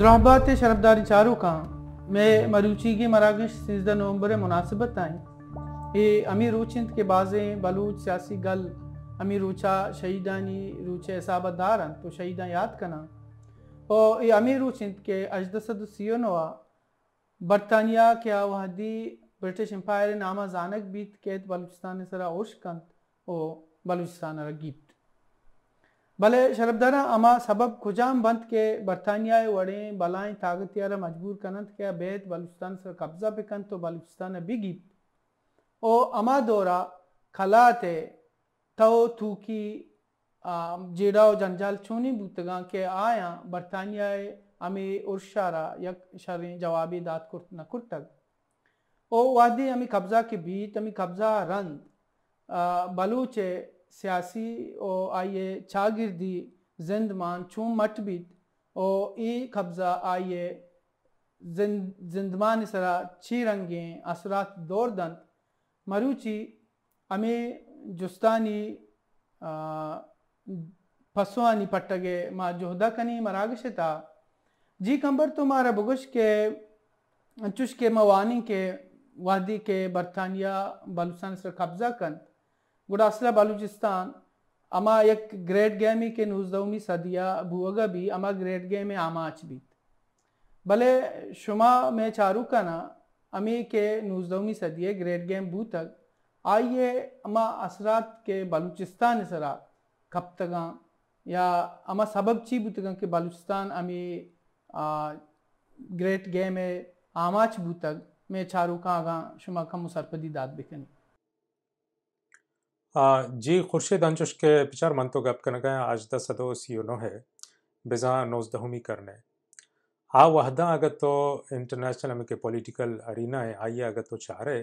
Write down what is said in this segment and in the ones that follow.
दुराबाद ते शरबदारी चारू का मैं मरूची की मराकश सीजदा नवंबर मुनासिबत आई ये अमीर रूचिंद के बाजे बलूच सियासी गल अमीर रूचा शहीदानी रूचे हिसाबदार तो शहीदा याद करना और ये अमीर रूचिंद के अजदसद सियोनवा बरतानिया के आवादी ब्रिटिश एम्पायर नामा जानक बीत कैद बलूचिस्तान सरा ओश कंत और बलूचिस्तान रगीत भले शरबदारा अमा सबब खुजाम बंद के बरतानिया वड़े बलाएं ताकत यारा मजबूर कनंत के अबैद बलूचिस्तान से कब्जा पे कंत तो बलूचिस्तान बिगी ओ अमा दौरा खलाते तो तू की जेड़ा जंजाल छूनी बूतगा के आया बरतानिया अमे उर्शारा यक शर जवाबी दात कुर्त न कुर्तक ओ वादी अमी कब्जा के बीत अमी कब्जा रंद बलूचे सियासी और आइए छागिरदी जिंदमान छू मट बीत और ई कब्जा आइए जिंदमान सरा छी रंगें असरात दौर दंत मरुची अमे जुस्तानी फसवानी पट्टगे माँ जोहदा कनी मरागशता जी कंबर तो मारा के चुश के मवानी के वादी के बरतानिया बलुस्तान सर कब्जा कंत Gudasla बलूचिस्तान अमा एक ग्रेट game के 19वीं सदिया भूअगा भी great great game ama achbit भले शुमा में चारू का ना अमी के नूजदमी सदिये ग्रेट गेम भू तक आइए अमा असरात के बलूचिस्तान सरा कब तक या अमा सबब ची भूत के बलूचिस्तान अमी ग्रेट गेम आमाच बू तक में चारू का आगा शुमा का मुसरपदी दाद बेकनी जी खुर्शीद अंजुश के पिचार मन तो गप गए आज द सदो नो है नोज नोजदहमी करने इंटरनेशनल ವಹದ के ಇಂಟರ್ನ್ಯಾಷನಲ್ ನಮಗೆ है आइए अगर तो ಚಾರೆ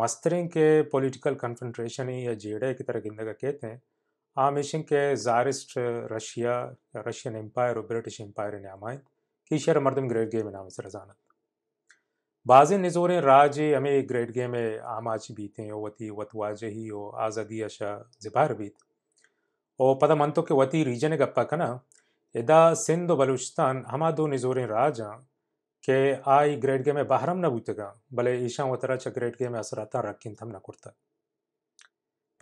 मस्तरिंग के पॉलिटिकल कन्फेंट्रेशन या जेडे की तरह का कहते हैं आमिशन के जारिस्ट रशिया रशियन एम्पायर और ब्रिटिश एम्पायर ने आमाएँ किशर मर्दम ग्रेट गेम नाम से रजानत ग्रेट نزور راج همه گریڈ گیم वती بیتیں وتی हो आज़ादी अशा اشا बीत بیت पता मन तो के वती रीजन गप्पा कना यदा सिंध बलूचिस्तान हमा दो निज़ोरें राज के आई ग्रेट गेम में बाहरम न बूतगा भले ईशा वतरा च ग्रेट गेम में असराता रखिन थम न कुर्ता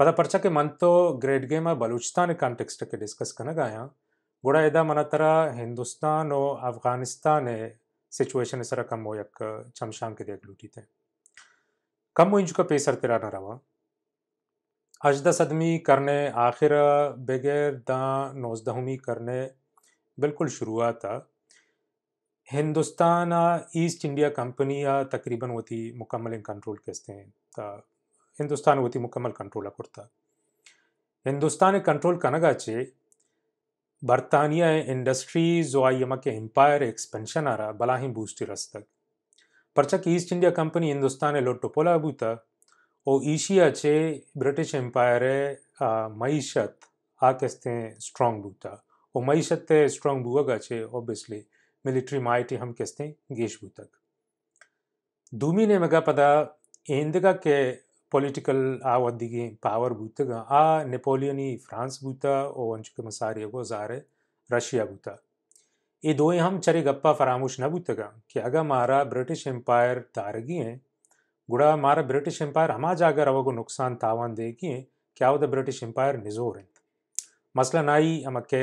पद परचा के मन तो ग्रेट गेम में बलूचिस्तान कॉन्टेक्स्ट के डिस्कस कना गाया गुड़ा यदा मना तरह हिंदुस्तान और अफगानिस्तान है सिचुएशन सर कम हो या होयक के देख थे कम मुंज का पेसर तेरा न रवा अजदस आदमी करने आखिर बगैर दा नौजदहमी करने बिल्कुल शुरुआत हिंदुस्तान ईस्ट इंडिया कंपनी तकरीबन वो थी मुकम्मल इन कंट्रोल कहते हैं हिंदुस्तान वो थी मुकम्मल कंट्रोल कुर्ता हिंदुस्तान कंट्रोल कनगाचे ಬರ್ತಾನಿಯಾ ಇಂಡಸ್ಟ್ರೀಸ್ ಆಯಿ ಯಮಕೆ ಎಂಪೈರ್ ಎಕ್ಸ್ಪೆನ್ಷನ್ ಆರ ಬಲಾಹಿ ಬೂಸ್ಟಿರ್ ಅಸ್ತಗ್ ಪರ್ಚಕ್ ಈಸ್ಟ್ ಇಂಡಿಯಾ ಕಂಪನಿ ಹಿಂದೂಸ್ತಾನೆ ಲೊಟ್ಟು ಪೊಲಾಬೂತ ಓ ಈಶಿಯಾಚೆ ಬ್ರಿಟಿಷ್ ಎಂಪೈರೆ ಮೈಷತ್ ಆಕೆಸ್ತೆ ಸ್ಟ್ರಾಂಗ್ ಬೂತ ಓ ಮೈಷತ್ತೆ ಸ್ಟ್ರಾಂಗ್ ಬೂವಗಾಚೆ ಒಬ್ವಿಯಸ್ಲಿ ಮಿಲಿಟ್ರಿ ಮಾಹಿತಿ ಹಮ್ ಕೆಸ್ತೆ ಗೇಶ್ ಬೂತಕ್ ಧೂಮಿನೆ ಮಗ ಪದ ಎಂದಿಗಕ್ಕೆ ಪೊಲಿಟಿಕಲ್ ಆ ಒದ್ದಿಗೆ ಪಾವರ್ ಬೂತಾಗ ಆ ನೆಪೋಲಿಯನಿ ಫ್ರಾನ್ಸ್ ಬೂತಾ ಓ ಅಂಚುಕೆ ಮಸಾರಿಯಾಗೋ ಝಾರೆ ರಷ್ಯಾ ಬೂತಾ ये दो हम चरे गप्पा फरामोश न बूतगा कि अगर मारा ब्रिटिश एम्पायर तारगी है गुड़ा मारा ब्रिटिश एम्पायर हमा जागर अवगो नुकसान तावन देगी है क्या वो ब्रिटिश एम्पायर निजोर है मसला नाई हम के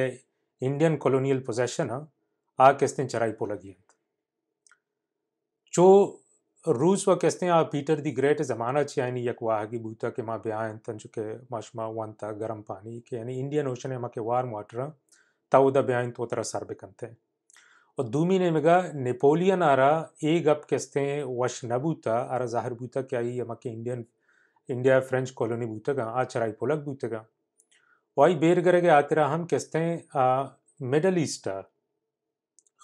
इंडियन कॉलोनियल पोजेशन आ किस दिन चराई पोलगी है जो रूस हैं पीटर the ग्रेट ज़माना छियानी यकवाह की बूता के माँ ब्यान तंज के मशमा वन तक गर्म पानी के यानी इंडियन ओशन में के वार वाटर ताउदा ब्यान तो तरह सर बेकनते और दूमी ने मगा नेपोलियन आरा ए गप कहते हैं वश नबूता आरा जाहिर बूता क्या ही यमा के इंडियन इंडिया फ्रेंच कॉलोनी बूतगा आ चराई पोलक बूतगा वही बेर गरे के आतरा हम कहते हैं मिडल ईस्टा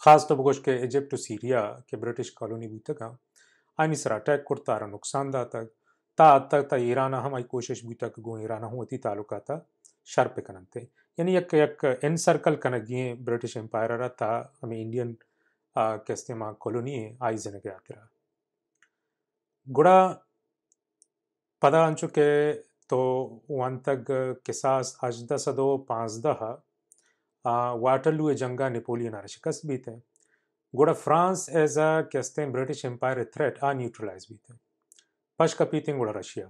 खास तब तो गोश के इजिप्ट सीरिया के ब्रिटिश कॉलोनी बूतगा आई मिसरा अटैक कर तारा नुकसान दा तक ता अत तक ता ईरान हम आई कोशिश भी तक गो ईरान हूँ अति तालुका था शर पे थे यानी यक यक एन सर्कल कनक गिए ब्रिटिश एम्पायर रहा था हमें इंडियन कैसे माँ कॉलोनी आई जन के आते गुड़ा पदा आ चुके तो वन तक किसास आज दस दो पाँच दह वाटर लुए जंगा नेपोलियन आरक्षक बीते गुड़ फ्रांस एज अ कहते हैं ब्रिटिश एम्पायर ए थ्रेट आ न्यूट्रलाइज भी थे पश कपीते गुड़ रशिया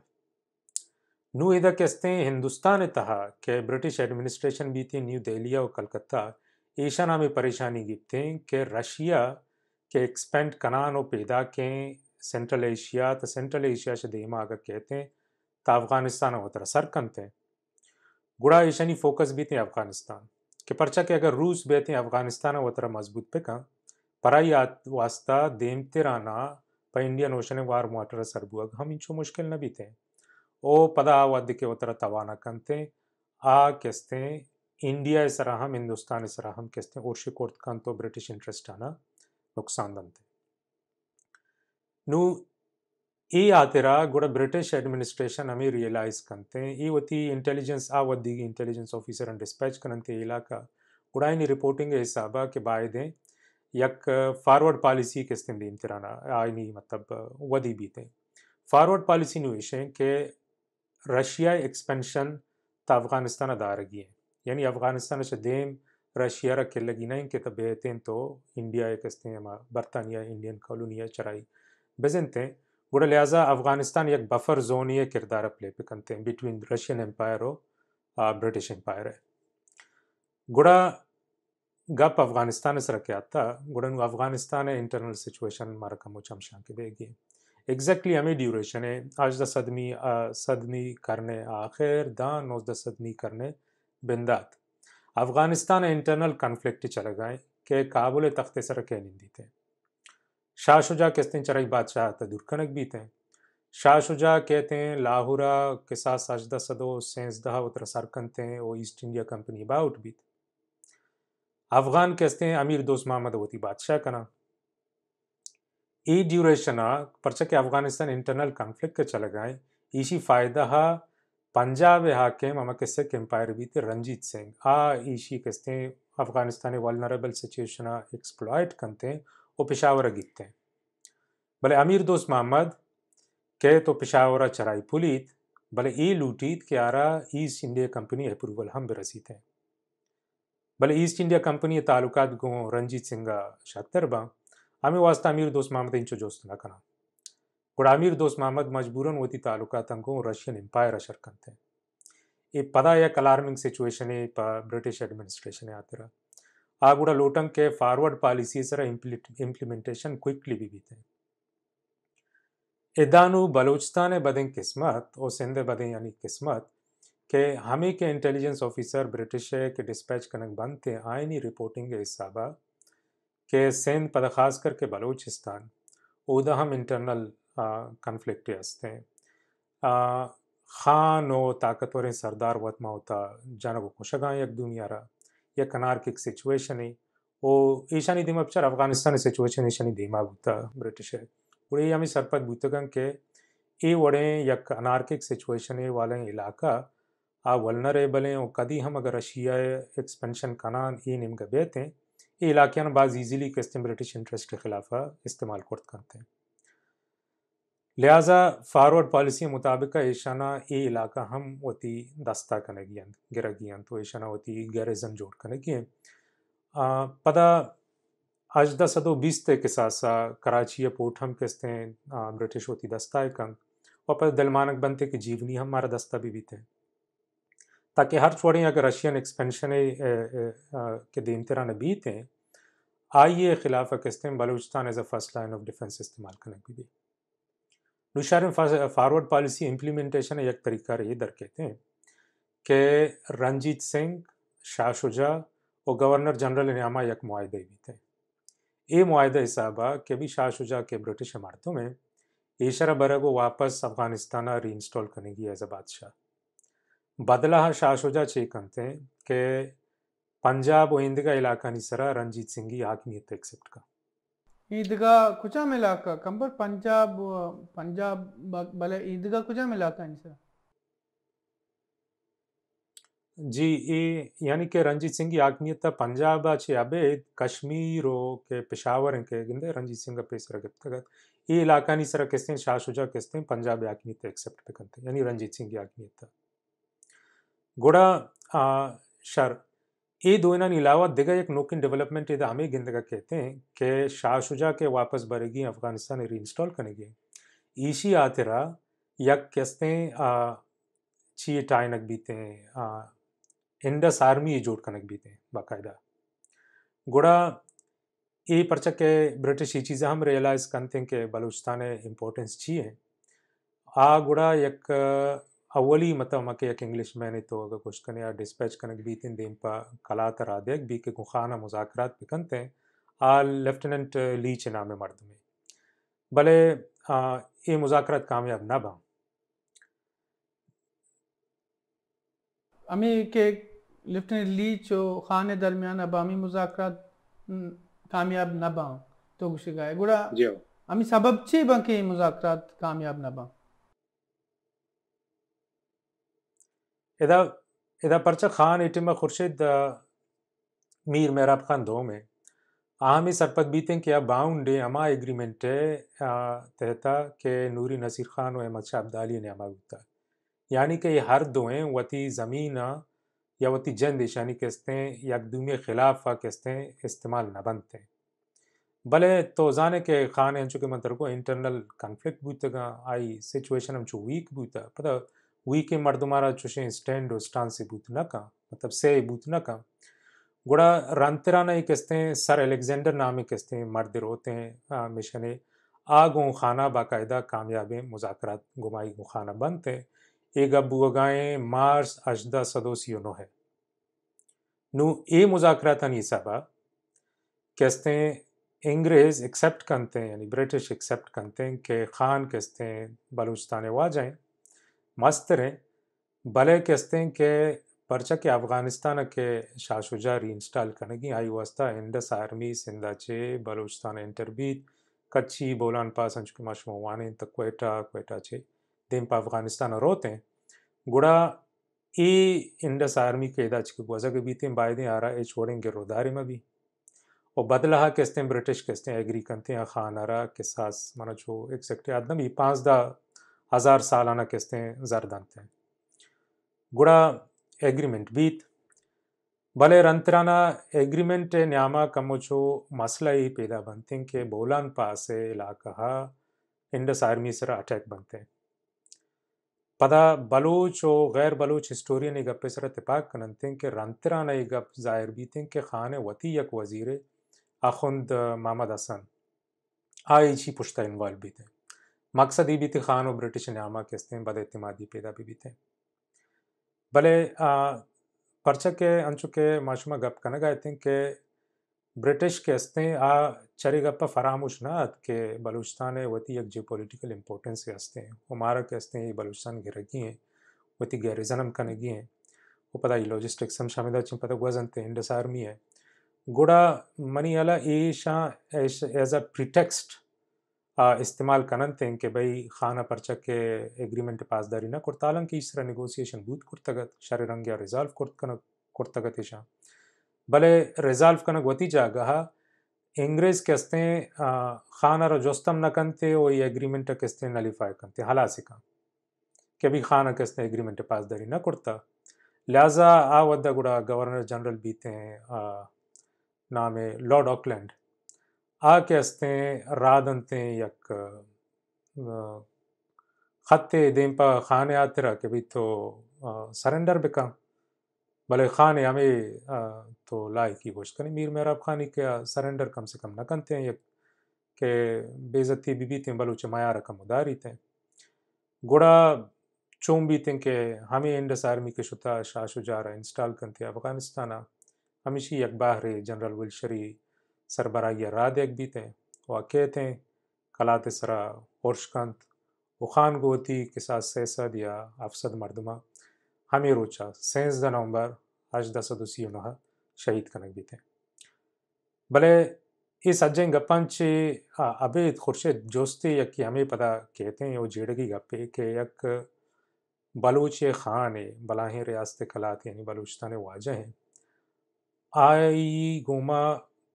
नू इदा कहते हैं हिंदुस्तान ने तहा कि ब्रिटिश एडमिनिस्ट्रेशन भी थी न्यू दिल्ली और कलकत्ता ऐशा नामी परेशानी गिप थे कि रशिया के एक्सपेंड कनान और पैदा के सेंट्रल एशिया तो सेंट्रल एशिया से देमा अगर कहते हैं तो अफगानिस्तान और असर कन थे गुड़ा ऐशानी फोकस भी थे अफगानिस्तान के पर्चा के अगर रूस बे हैं अफगानिस्तान और मजबूत पे कहाँ ಪರಾಯಿ ವಾಸ್ತಾ ದೇಮ್ತಿರಾನ ಪ ಇಂಡಿಯನ್ ಓಷನ್ ವಾರ್ ವಾಟರ್ ಸರ್ಬುವಾಗ ಹಮ್ ಇಂಚು ಮುಷ್ಕಿಲ್ ನ ಬೀತೆ ಓ ಪದ ಆ ವಾದ್ಯಕ್ಕೆ ಉತ್ತರ ತವಾನ ಕಂತೆ ಆ ಕೆಸ್ತೆ ಇಂಡಿಯಾ ಹೆಸರ ಹಮ್ ಹಿಂದೂಸ್ತಾನ್ ಹೆಸರ ಹಮ್ ಕೆಸ್ತೆ ಓರ್ಷಿ ಕೊಡ್ತಕ್ಕಂಥ ಬ್ರಿಟಿಷ್ ಇಂಟ್ರೆಸ್ಟ್ ಅನ್ನ ನುಕ್ಸಾಂದಂತೆ ನು ಈ ಆತಿರ ಕೂಡ ಬ್ರಿಟಿಷ್ ಅಡ್ಮಿನಿಸ್ಟ್ರೇಷನ್ ಅಮಿ ರಿಯಲೈಸ್ ಕಂತೆ ಈ ಒತ್ತಿ ಇಂಟೆಲಿಜೆನ್ಸ್ ಆ ಒದ್ದಿಗೆ ಇಂಟೆಲಿಜೆನ್ಸ್ ಆಫೀಸರ್ ಅಂಡ್ ಡಿಸ್ಪ್ಯಾಚ್ ಕಂತೆ ಇಲಾಖಾ ಕೂಡ ರಿಪೋರ್ಟಿಂಗ್ ಹಿಸಾಬ ಕೆ ಬಾಯ್ದೆ यक फारवर्ड पॉलिसी केसिन इम्तिहान आइनी मतिलबु वधी बीते फारवर्ड पॉलिसी नु विषय के रशिया एक्सपेंशन तो अफ़गानिस्तान दारगी यानी अफ़गानिस्तान से देम रशिया के लगी नहीं के तबेतें तो इंडिया एक बरतानिया इंडियन कॉलोनिया चराई हैं बुरा लिहाजा अफ़गानिस्तान एक बफर जोन ये किरदार प्ले पे करते हैं बिटवीन रशियन एम्पायर और ब्रिटिश एम्पायर है गुड़ा गप अफगानिस्तान ಗಪ್ ಅಫ್ಘಾನಿಸ್ತಾನ ಸರಕ್ಕೆ ಅತ್ತ ಗುಡನ್ ಅಫ್ಘಾನಿಸ್ತಾನ ಇಂಟರ್ನಲ್ ಸಿಚುವೇಶನ್ ಮಾರಕ ಮುಚಂಶಾಂ के देगी एग्जैक्टली हमें ड्यूरेशन है आज दस सदमी सदमी करने आखिर दान नौ दस सदमी करने बिंदात अफगानिस्तान इंटरनल कन्फ्लिक्ट चले गए के काबुल तख्ते सर के निंदी थे शाह शुजा किस दिन चरक बादशाह तो दुर्कनक भी थे शाह शुजा कहते हैं लाहौरा के साथ सजदा सदो सेंसदा उतर सरकन थे और ईस्ट इंडिया कंपनी बाउट भी थे अफगान कहते हैं अमीर दोस्त मोहम्मद अवती बादशाह का नाम ई ड्यूरेशन के अफगानिस्तान इंटरनल कॉन्फ्लिक्ट के चले गए इसी फायदा हा पंजाब हाकिम अमके के एम्पायर भी थे रंजीत सिंह आ ईशी कहते हैं अफगानिस्तान वॉलरेबल सिचुएशन एक्सप्लॉयट करते हैं वो पिशावर गीतते हैं भले अमीर दोस्त मोहम्मद के तो पिशावरा चराई पुलित भले ये लूटीत के आरा ईस्ट इंडिया कंपनी अप्रूवल हम भी रसीते हैं भले ईस्ट इंडिया कंपनी तालुकादगू रणजीत सिंग बा आमी वास्ता अमीर दोस महमद इंचो ना कना गुड़ अमीर दोस्त महमद मजबूरन वती तालुका तंगो रशियन एम्पायर अशर कंते ये पदा एक अलार्मिंग सिचुएशन है ब्रिटिश एडमिनिस्ट्रेशन है आतरा आ गुड़ लोटंग के फॉरवर्ड पॉलिसी सर इम्प्लीमेंटेशन क्विकली भी बीते एदानु बलूचिस्तान बदें किस्मत और सिंध बदें यानी किस्मत कि हामी के इंटेलिजेंस ऑफिसर ब्रिटिश के डिस्पैच कनक बंद थे आयनी रिपोर्टिंग हिसाबा के सेंध पद खास करके बलूचिस्तान उदा हम इंटरनल कन्फ्लिक्ट हस्ते खान व ताकतवर सरदार वतमा होता जनब खुशगा एक दुनियारा यह कनार की सिचुएशन ही ओ ईशानी दिमाग चार अफगानिस्तान सिचुएशन ईशानी दिमाग होता ब्रिटिश है उड़े हमें सरपत बुतगंग के ए वड़े यक अनार्किक सिचुएशन वाले इलाका कदी ಆ ವಲ್ನರೇಬಲೇ ಕದೀಹಂ ಅಗರ್ ರಶಿಯಾ ಎಕ್ಸ್ಪೆನ್ಷನ್ ಕನಾನ್ ಈ ನಿಮ್ಗೆ ಬೇತೆ ಈ ಇಲಾಖೆಯನ್ನು ಬಾಜ್ ಈಜಿಲಿ ಕಸ್ತಿನ ब्रिटिश इंटरेस्ट के खिलाफ इस्तेमाल कुर्द करते हैं लिहाजा फारवर्ड पॉलिसी मुताबिक ऐशाना ये इलाका हम होती दस्ता कनेगियन गिरगियन तो ऐशाना वती गैरिजन जोड़ कनेगिए पदा अजदा सदो बीस ते के साथ साथ कराची पोर्ट हम कहते हैं ब्रिटिश होती दस्ता है कंक और पता दिलमानक बनते कि जीवनी हमारा दस्ता भी बीते हैं ताकि हर छोड़ें अगर रशियन एक्सपेंशन के दिन तेरा नबी थे आइए खिलाफ Pakistan Balochistan as a first line of defence इस्तेमाल करने के लिए नुशार फारवर्ड पॉलिसी इम्प्लीमेंटेशन एक तरीका ये दर कहते हैं कि रंजीत सिंह शाह शुजा और गवर्नर जनरल इनामा एक माहदे भी थे ये माहदा आ के भी शाह शुजा के ब्रिटिश इमारतों में इशारा बरा को वापस अफगानिस्तान री इंस्टॉल करेगी एज अ बादशाह બદલાહ શાસોજા છે हैं कि पंजाब और हिंद इलाका नहीं सरा रंजीत सिंह की हाकमियत एक्सेप्ट का ईदगा कुछ हम इलाका कंबर पंजाब पंजाब भले ईदगा कुछ हम इलाका नहीं सरा जी ये यानी के रंजीत सिंह की हाकमियत था पंजाब आचे अबे कश्मीर हो के पेशावर के गिंदे रंजीत सिंह का पेसरा गिफ्तगत ये इलाका नहीं सरा किसने शाह शुजा किसने पंजाब हाकमियत एक्सेप्ट करते यानी रंजीत सिंह की हाकमियत गोड़ा शर ये दो इन अलावा दिगर एक नोकिन डेवलपमेंट इधर हमें गिंदगा कहते हैं कि शाह शुजा के वापस बरेगी अफगानिस्तान री इंस्टॉल करेंगे ईशी आतरा यक कहते हैं छी टाइनक बीते हैं इंडस आर्मी जोड़ कनक बीते हैं बाकायदा गोड़ा ये परचक के ब्रिटिश ये चीज़ें हम रियलाइज करते हैं कि बलूचिस्तान इम्पोर्टेंस छी है आ गुड़ा एक मत ಅವಳಿ ಮತ್ತು ಮಕೆಯಕ್ಕೆ ಇಂಗ್ಲೀಷ್ ಮೇನಿತ್ತು ಆಗ ಕುಷ್ಕನೆಯ ಡಿಸ್ಪ್ಯಾಚ್ ಕನಗೆ ಬೀತಿಂದ ಇಂಪ ಕಲಾತರಾದ್ಯಾಗ ಬೀಕೆ ಗುಖಾನ ಮುಜಾಕರಾತ್ ಬೇಕಂತೆ आ लेफ्टिनेंट ली मर्द में भले ये मुजाकरात कामयाब ना बा अमी के लेफ्टिनेंट ली चो खान दरमियान अब अमी मुजाकर कामयाब ना बा तो गुशिगाय गुड़ा अमी सबब ची बंके मुजाकर कामयाब ना बा इदा परचा खान इटिमा खुर्शीद मीर मेहराब खान दो में आमी सरपत बीते कि बाउंड अमा एग्रीमेंट है तहता के नूरी नसीर खान और अहमद शाह अब्दाली ने अमा गुप्ता यानी कि हर दोएँ वती ज़मीन या वती जन यानी कहते हैं या दूमे खिलाफ कहते हैं इस्तेमाल न बनते भले तो जाने के खान हैं चूँकि मतलब को इंटरनल कन्फ्लिक्ट बूतगा आई सिचुएशन हम चो वीक बूता पता के मर्द 위기 मर्दुमारा 주신 스탠드 न 부트나카 मतलब से न बूथनाका गुड़ा ना ही कहते हैं सर एलेक्जेंडर ही कहते हैं मर्द रोते हैं मिशन आ आगों खाना बाकायदा कामयाबें मुजाकर गुमाई गुखाना बनते ए गब्बू गाएँ मार्स अजदा सदोस नो है नू ए मुजाकर तनी सबा कहते हैं इंग्रेज एक्सेप्ट करते हैं यानी ब्रिटिश एक्सेप्ट करते हैं कि खान कहते हैं बलूचिस्तान जाएँ मस्त रहे भले कहते हैं कि परचा के अफगानिस्तान के शाहुजा री इंस्टॉल करने की आई वस्ता इंडस आर्मी सिंधा चे इंटर भी कच्ची बोलान पास अंश की मशमान तक क्वेटा क्वेटा छे दिन पा अफगानिस्तान रोते हैं गुड़ा ए इंडस आर्मी के दाच के गुजा के बीते बाय दें आ रहा है छोड़ेंगे रोदारी में भी और बदलाहा कहते हैं ब्रिटिश कहते हैं एग्री करते हैं खान आ रहा के साथ मानो जो एक्सेक्ट आदमी पाँच दा हज़ार सालाना किस्तें दानते हैं गुड़ा एग्रीमेंट बीत भले रंतराना एग्रीमेंट न्यामा कमोचो मसला ही पैदा बनते हैं कि बोलान पास इलाका इंडस आर्मी सर अटैक बनते हैं पदा बलूच और गैर बलूच हिस्टोरियन गप्पे सर तिपाक कनते कि रंतराना गप जाहिर बीते कि खान वती यक वजीर आखुंद मामद हसन आई जी पुश्ता इन्वॉल्व बीते मकसद ही भी थे खान और ब्रिटिश नामा बद बदतमादी पैदा भी, भी थे भले परचक के अंचु के माशुमा गप कन गए थे कि ब्रिटिश किस्तें आ चरी गप्पा फरामोश न के बलूचिस्तान वती एक जियो पोलिटिकल इम्पोर्टेंस के हस्ते हैं हमारा हैं ये बलूचिस्तान गई हैं वती गैरिजनम गई हैं वो पता ही लॉजिस्टिक्स हम शामिल अच्छी पता वजन थे इंडस आर्मी है गुड़ा मनी अला ऐशा एज अ प्रिटेक्स्ट इस्तेमाल थे कि भई खाना के एग्रीमेंट पासदारी निगोसिएशन बूथ कुर्तगत ನೆಗೋಸಿಯೇಷನ್ रंग या रिजॉल्व कुर्तगत ईशा भले रिजॉल्व कन वती जा गहा इंग्रेज के हैं खाना रो जोस्तम न कनते वो ये एग्रीमेंट कहते नलीफाई कनते हलासिका कि भी खाना कहते एग्रीमेंट पासदारी ना कुर्ता लिहाजा आ वद्दा गुड़ा गवर्नर जनरल बीते हैं नाम है लॉर्ड ऑकलैंड आकेस्तें राधनतें यक खत्ते देंपा खाने आतरा के भी तो सरेंडर बेका भले खाने हमें तो लाए की कोशिश करें मीर मेहराब खानी क्या सरेंडर कम से कम न करते हैं यक के बेजती बीबी तें बलूच माया रकम उदारी तें गोड़ा चोम भी तें के हमें इंडस आर्मी के शुता शाह शुजारा इंस्टॉल करते अफग़ानिस्ताना हमेशा यक बाहर जनरल विलशरी भी थे वो بیته थे कलाते सरा होर्शकांत उखान गोती के साथ सैसद या अफसद मर्दमा हमें रोचा सेंस द नवंबर दस दूसरी उन्ह शहीद कनक थे भले इस गप्पा चे अबे खुर्शेद जोस्ते यक कि हमें पता कहते हैं वो जेड़गी गप्पे के यक बलूच खान बलाहें रियासत कलात यानी ने वाजह हैं आई गुमा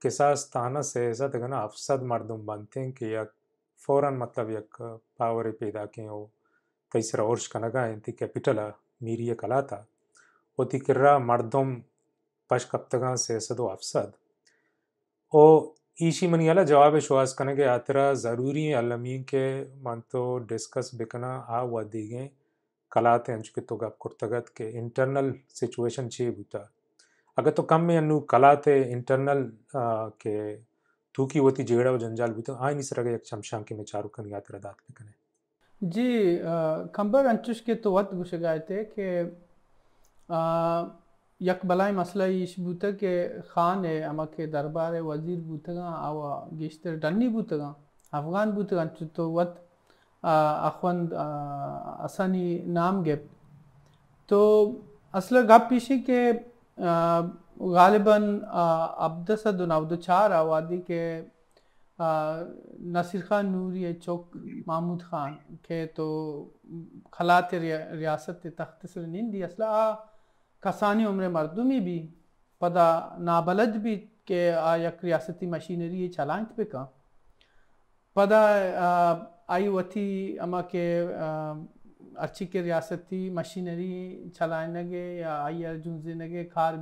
किसास्तानसे सदगन अफसद मरदम बनते कि यक फ़ौरन मतलब यक पावर पैदा के ओ तैसरा तो वर्ष कनगा इनती कैपिटल मीरिय कला था वो थी किर्रा मर्दुम पश कप्तगा से सदो अफसद ओ ईशी अला जवाब कन के आतरा ज़रूरी अलमी के मन तो डिस्कस बिकना आ हुआ दीगे कलाते हैं चुके तो गप कुर्तगत के इंटरनल सिचुएशन छे बुता अगर तो कम में इंटरनल अगत्तो ಕಮ್ಮಿ ಅನ್ನು ಕಲಾತೆ ಇಂಟರ್ನಲ್ ಕೆ ತೂಕಿ ಓತಿ ಜೇಡವ ಜಂಜಾಲ್ ಬಿತು ಆ ನಿಸರಗೆ ಯಕ್ ಶಂಶಾಂಕಿ ಮೆ ಚಾರುಕನ್ ಯಾತ್ರ ದಾತ್ಮೆ ಕನೆ जी ಕಂಬರ್ ಅಂಚುಷ್ के तो वत थे कि यक बलाई मसला इश बूत के खान है अमा के दरबार है वजीर बूतगा आवा गिश्तर डन्नी बूतगा अफगान बूतगा अंचु तो वत अखवंद असानी नाम गेप तो असल गप पीछे के गालिबा अब्दसद अवदचार आबादी के नसर खान नूरी चौक महमूद खान के तो खलात रियासत तख्त असल असला कसानी उम्र मरदमी भी पदा नाबलद भी के आ यक रियासती मशीनरी चलांक पे का पदा आई वी अमा के आ, अच्छी के थी मशीनरी चलाने लगे या आई आर जूझने लगे खार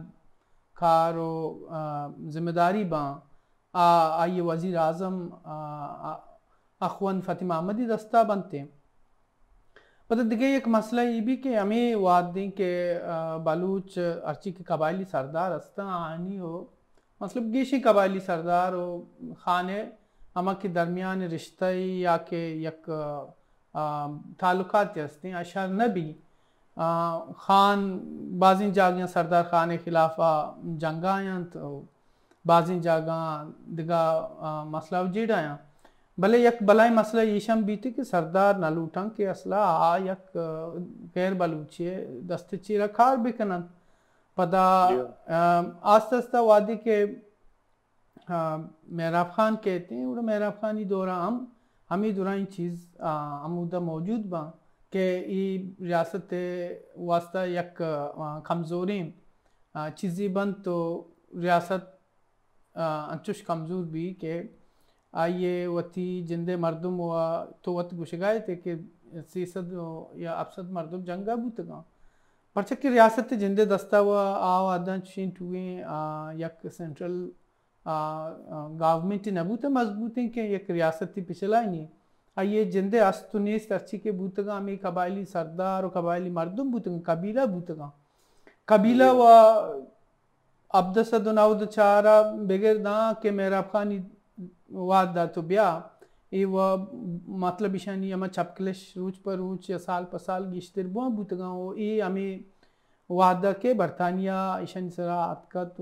खार व जिम्मेदारी बाँ आइए वज़ी अजम अखवन फ़तिमा अहमदी दस्ता बनते पता दिखे एक मसला ये भी कि हमें वाद दें कि बलूच अर्ची के कबायली सरदार अस्ता आनी हो मतलब गेशी कबायली सरदार हो खान हम के दरमियान रिश्ता या के यक ताल्लुक हस्ती अशर न खान बाजी जागियाँ सरदार खान के खिलाफ जंग आया तो बाजी जागा दिगा मसला उजीड़ आया भले यक भलाई मसला यशम भी थी कि सरदार नलूटंग के असला आ यक गैर बलूचिए दस्त चीरा खार भी कनन पदा आस्ता आस्ता वादी के महराब खान कहते हैं और महराब खान ही दौरा हम हमें दुराई चीज़ आमूदा मौजूद बा के ये रियासत वास्ता यक कमज़ोरी चीज़ी बन तो रियासत अंचुश कमज़ोर भी के आइए वती जिंदे मरदम हुआ तो वत गुशगाए थे कि सीसद या अफसद मरदम जंगा बूतगा पर की रियासत जिंदे दस्ता हुआ आओ आदन शीन टूए यक सेंट्रल गवर्नमेंट नबूत मजबूतें के एक रियासती पिछला नहीं ये जिंदे अस्तुनेस्त अच्छी के बूतगा में कबायली सरदार और कबायली मरदम बूतगा कबीला बूतगा कबीला व अब्दसदनाउद चारा बगैर दा के मेरा खानी वादा तो ब्या ये व मतलब ईशानी हम छपकलश रूच पर रूच या साल पर साल गिश्तर बुआ बूतगा ये हमें ವಾದಕ್ಕೆ ಬರ್ತಾನಿಯಾ ಇಶನ್ ಸರ ಅತ್ಕತ್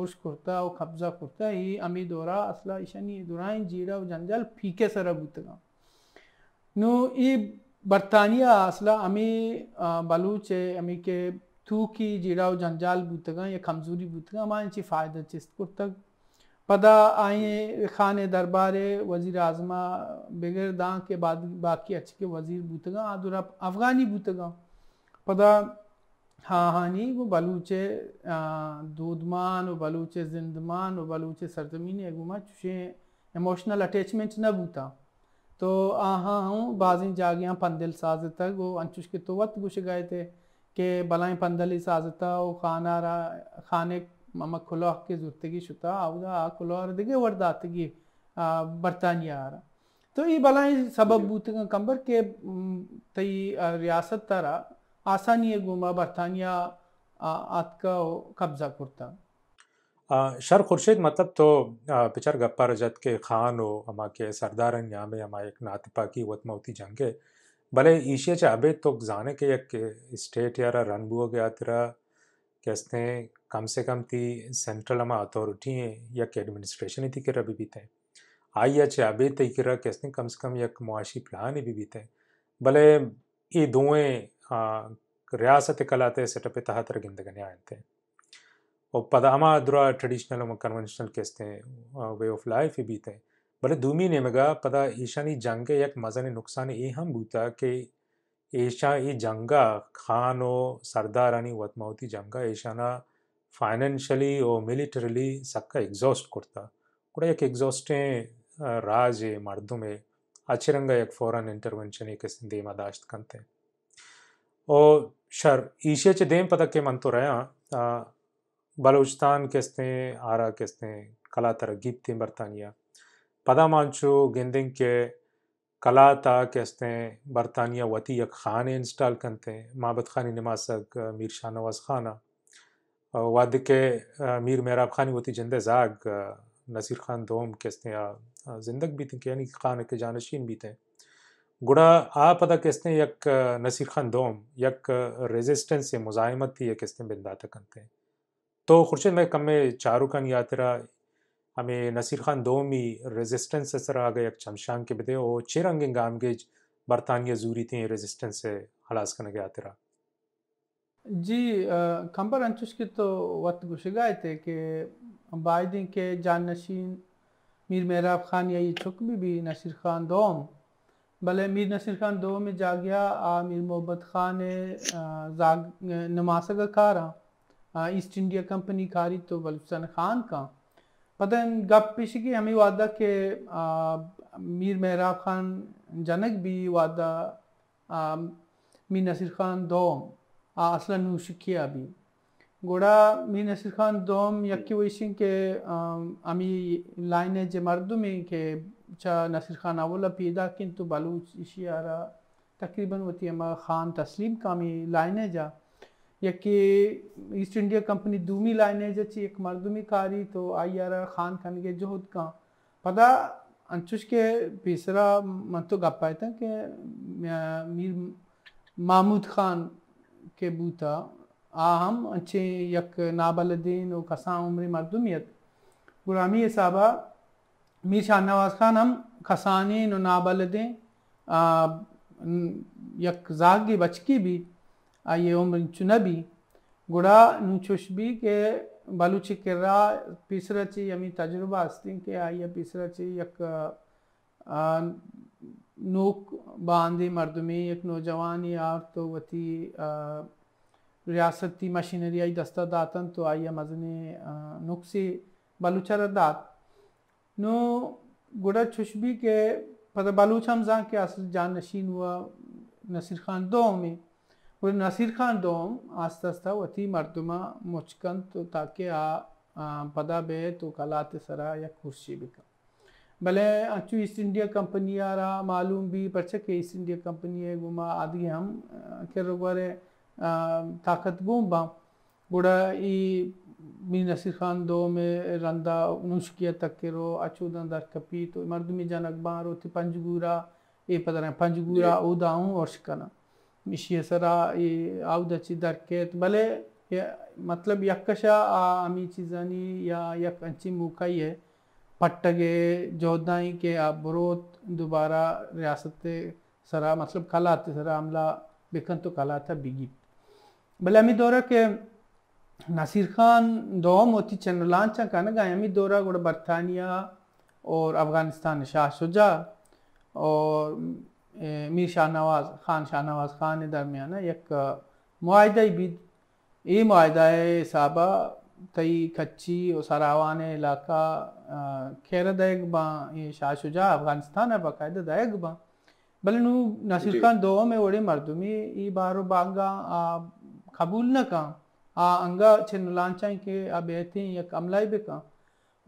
ಉರ್ಸ್ ಕುರ್ತಾ ಅವು ಕಬ್ಜಾ ಕುರ್ತಾ ಈ ಅಮಿದೋರ ಅಸ್ಲ ಇಶನ್ ಈ ದುರಾಯಿನ್ ಜೀರ ಜಂಜಾಲ್ ಫೀಕೆ ಸರ ಬುತ್ತಗ ನು ಈ ಬರ್ತಾನಿಯಾ ಅಸ್ಲ ಅಮಿ ಬಲೂಚೆ ಅಮಿಕೆ ತೂಕಿ ಜೀರಾವ್ ಜಂಜಾಲ್ ಬೂತಗ या ಕಮ್ಜೂರಿ ಬೂತಗ ಅಮಾ ಇಂಚಿ ಫಾಯ್ದ ಚಿಸ್ತ್ ಕುರ್ತಗ पदा आए खान दरबार वजीर आजमा बगैर दां के बाद बाकी अच्छे के वजीर बूतगा आदुरा अफगानी बूतगा पदा हाँ जी वो बलूचे दूधमान वो बलूचे जिंदमान वो बलूचे सरजमीन गुमा चुशे इमोशनल अटैचमेंट न बूता तो हाँ हूँ बाजिन जागियाँ पंदिल साज तक वो अंशुष के तो वक्त गुश गए थे कि ही साज साजता वो खाना रा खाने ममक खुला के जुर्तगी शुता आ खुला और दिगे वर्दातगी बरतानिया आ रहा तो ये बलाएँ सबब बूत कंबर के तई रियासत तरा आसानी है गुमा बरतानिया आपका कब्जा करता शर खुर्शीद मतलब तो पिचर गप्पा रजत के खान हो अमा के सरदारन यामे अमा एक नातपा की जंग है भले ईशिया चे अबे तो जाने के एक स्टेट यारा रनबुओ गया तेरा कहते हैं कम से कम थी सेंट्रल अमा अथॉरिटी है या के एडमिनिस्ट्रेशन ही थी कि रबी बीते हैं आई या चे अबे तई किरा कम से कम एक मुआशी प्लान ही भी बीते हैं भले ये दोएँ रियासत कलाते सेटअप तहतर गिंद गए पद पदामा ट्रेडिशनल कन्वेंशनल केस थे वे ऑफ लाइफ ही बीते भले दूमी ने पदा ईशानी जंग एक मजा नुकसान ये हम बूता के ईशा ये जंगा खानो सरदारानी वतमावती जंगा ईशाना फाइनेंशियली ओ मिलिटरली सक्का एग्जॉस्ट करता कूड़ा एक एग्जॉस्टे राज मर्दों में अच्छे रंगा एक फॉरन इंटरवेंशन एक दे मदाश्त करते हैं ಶರ್ ಈಶೆ ದೇಮ್ ಪದಕ್ಕೆ ಮಂತುರಯ ಬಲೂಚಿಸ್ತಾನ್ ಕೆಸ್ನೆ ಆರ ಕೆಸ್ನೆ ಕಲಾತರ ಗೀಪ್ತಿ ಬರ್ತಾನಿಯ ಪದ ಮಾಂಚು ಗೆಂದಿಂಗೆ ಕಲಾತ ಕೆಸ್ನೆ ಬರ್ತಾನಿಯ ವತಿಯ ಖಾನೆ ಇನ್ಸ್ಟಾಲ್ ಕಂತೆ ಮಾಬತ್ ಖಾನಿ ನಿಮಾಸಕ್ ಮೀರ್ ಶಾ ನವಾಜ್ ಖಾನ ವಾದಕ್ಕೆ ಮೀರ್ ಮೇರಾಬ್ ಖಾನಿ ವತಿ ಜಿಂದೆ ಜಾಗ್ ನಸೀರ್ ಖಾನ್ ದೋಮ್ ಕೆಸ್ನೆ ಜಿಂದಗ್ ಬೀತಿಂಗೆ ಖಾನ ಕೆ ಜಾನಶೀನ್ ಬೀತೆ गुड़ा आ पता किसने यक नसीर खान दोम यक रेजिस्टेंस या मुजामत थी यक किसने बिंदाता हैं तो खुर्शीद में कम में चारूकन यात्रा हमें नसीर खान दोम ही रेजिस्टेंस असर आ गए यक चमशान के बदे और चिरंग गाम गेज बरतानिया जूरी थी रेजिस्टेंस से हलास करने के तेरा जी खम्बर अंचुश की तो वक्त गुशगाए थे कि बाइदिन के नशीन मीर मेहराब खान या ये भी, भी नसीर खान दोम भले मीर नसीर खान दो में गया मीर मोहब्बत खान ने जाग नमासा का खारा ईस्ट इंडिया कंपनी खा रही तो वलफसन खान का पता है गप पिछ की हमें वादा के आ, मीर मेहराब खान जनक भी वादा आ, मीर नसीर खान दो असला नूशिकिया भी गोड़ा मीर नसीर खान दोम यकी वैशिंग के अमी लाइन है जे मर्दू में के cha Nasir Khan Awola Pida Kintu Baluch तकरीबन वती अमा खान तस्लीम कामी लाइने जा या कि ईस्ट इंडिया कंपनी दूमी लाइने जा ची एक मर्दुमी कारी तो आई आर खान खान के जो का पता अंचुश के पीसरा मन तो गप पाए था कि मीर मामूद खान के बूता आ हम अच्छे यक नाबालदीन और कसा उम्र मर्दुमियत गुलामी साहबा मीर शाह खान हम दें यक यकजागी बचकी भी ये उम्र चुनबी गुड़ा भी के बलूच किर्रा पिसर ची यमी तजुर्बा हस्ती के आई पिसर ची यक नूक बांदी मर्दमी एक नौजवान या तो वती रियासती मशीनरी आई दस्ता दातन तो आई मजने नुकसी बलूचा रदात नो गुड़ा छुशबी के पता बालूचम जहाँ के आसर जान नशीन हुआ नसीर खान दो में वो नसीर खान दोम आस्ता आस्ता वती मर्दमा मुचकन तो ताकि आ, पता पदा बे तो कलाते सरा या भी बिका भले अचू ईस्ट इंडिया कंपनी आ रहा मालूम भी पर के ईस्ट इंडिया कंपनी है गुमा आदि हम के रोबारे ताकत गुम बा गुड़ा ई Mir Nasir Khan doğumu randa unuşkiye takkero açudan dar kapit o mardumi can akbar o ti panjgura e padara panjgura o daun और शिकाना मिशिए सरा ये आउद अच्छी दरकेत भले ये मतलब यक्कशा आमी चीजानी या यक अंची मुकाई है पट्टगे जोधाई के आप बरोत दोबारा रियासत सरा मतलब कला सरा हमला बेकन तो कला था बिगी भले अमी दौरा के नासिर खान दो दोमोती चंद्रलांचा गायमी दौरा गुड़ बरतानिया और अफगानिस्तान शाह शुजा और मीर शाहनवाज खान शाहनवाज खान दरमियान एक माहदा भी ये माहदा साबा तई कच्ची और सरावान इलाका खैर दायक बा ये शाह शुजा अफगानिस्तान है बाकायदा दायक बा भले नू नासिर खान दो में ओडे मरदूमी ये बारो बागा कबूल न कहा आंगा छेनुलांचाई अब एथी यक अमलाई बेका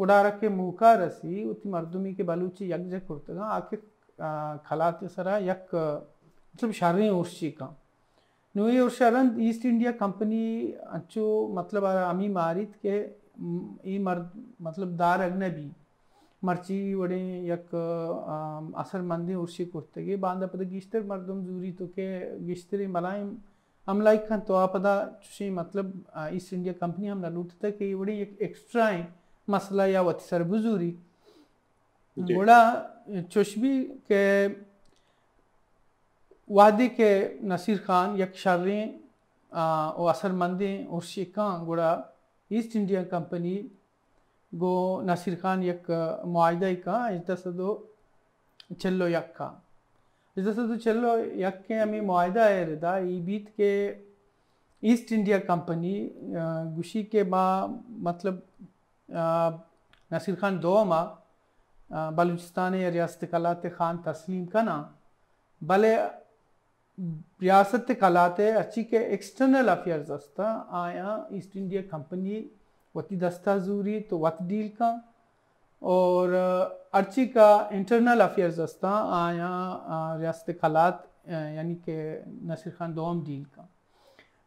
उड़ारक के मुका रसी उति मर्दुमी के बलूची यक जे कुर्तगा आके खलाते सरा यक मतलब शारी उर्शी का नुई उर्शी अरंद ईस्ट इंडिया कंपनी अच्छो मतलब अमी मारित के ई मर्द मतलब दार भी मर्ची वड़े यक असर मंदी उर्शी कुर्तगे बांधा पद गिश्तर मर्दम जूरी तो के गिश्तरी मलाइम तो අම්ලයිකන් තවාපදා චුෂී මතලබ ඊස් ඉන්ඩිය कि बड़ी एक एक्स्ट्रा है मसला या वत सर बुजूरी बड़ा चुशबी के वादे के नसीर खान यक शर्रें और असरमंदें और शेखां गोड़ा ईस्ट इंडिया कंपनी गो नसीर खान यक मुआदा का इजदा सदो चलो यक का ಇಸಸದುಚೆಲ್ಲೋ चलो ಅಮಿ मुआदा है रहा बीत के ईस्ट इंडिया कंपनी गुशी के माँ मतलब नसीर खान दो माँ बलूचिस्तान या रियासत कलात खान तस्लीम ना भले रियासत कलात अच्छी के एक्सटर्नल अफेयर्स दस्ता आया ईस्ट इंडिया कंपनी वती दस्ताजूरी तो वत डील का और अर्ची का इंटरनल अफेयर्स दस्ता यहाँ रियासत खालात यानी के नसीर खान दोम डील का